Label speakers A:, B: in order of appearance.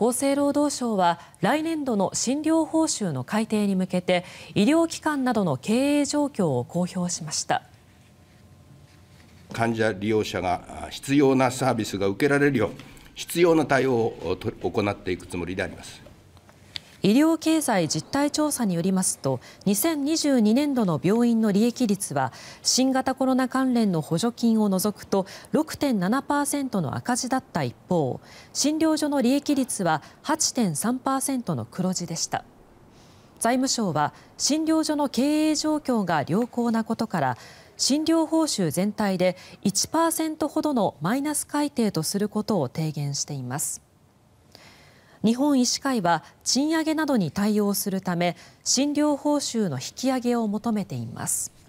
A: 厚生労働省は来年度の診療報酬の改定に向けて医療機関などの経営状況を公表しました。
B: 患者利用者が必要なサービスが受けられるよう必要な対応を行っていくつもりであります。
A: 医療経済実態調査によりますと2022年度の病院の利益率は新型コロナ関連の補助金を除くと6.7%の赤字だった一方診療所の利益率は8.3%の黒字でした。財務省は診療所の経営状況が良好なことから診療報酬全体で1%ほどのマイナス改定とすることを提言しています。日本医師会は賃上げなどに対応するため診療報酬の引き上げを求めています。